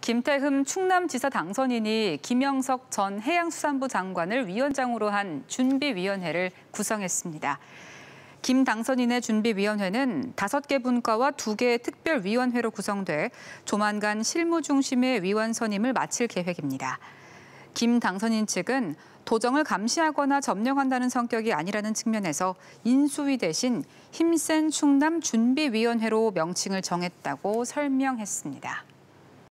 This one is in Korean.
김태흠 충남지사 당선인이 김영석 전 해양수산부 장관을 위원장으로 한 준비위원회를 구성했습니다. 김 당선인의 준비위원회는 다섯 개 분과와 두개의 특별위원회로 구성돼 조만간 실무 중심의 위원 선임을 마칠 계획입니다. 김 당선인 측은 도정을 감시하거나 점령한다는 성격이 아니라는 측면에서 인수위 대신 힘센 충남 준비위원회로 명칭을 정했다고 설명했습니다.